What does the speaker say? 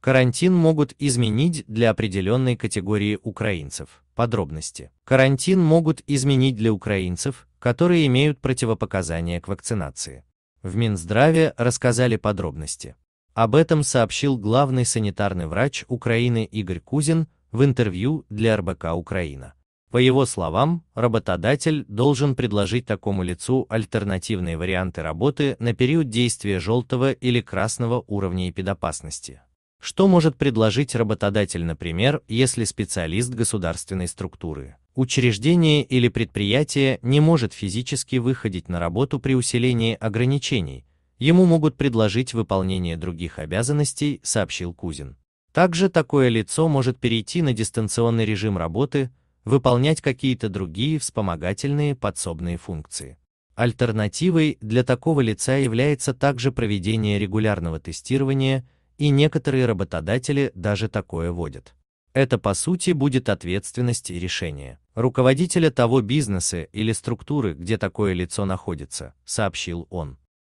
Карантин могут изменить для определенной категории украинцев. Подробности. Карантин могут изменить для украинцев, которые имеют противопоказания к вакцинации. В Минздраве рассказали подробности. Об этом сообщил главный санитарный врач Украины Игорь Кузин в интервью для РБК «Украина». По его словам, работодатель должен предложить такому лицу альтернативные варианты работы на период действия желтого или красного уровня эпидопасности. Что может предложить работодатель, например, если специалист государственной структуры, учреждение или предприятие не может физически выходить на работу при усилении ограничений, ему могут предложить выполнение других обязанностей, сообщил Кузин. Также такое лицо может перейти на дистанционный режим работы, выполнять какие-то другие вспомогательные подсобные функции. Альтернативой для такого лица является также проведение регулярного тестирования и некоторые работодатели даже такое вводят. Это по сути будет ответственность и решение руководителя того бизнеса или структуры, где такое лицо находится, сообщил он.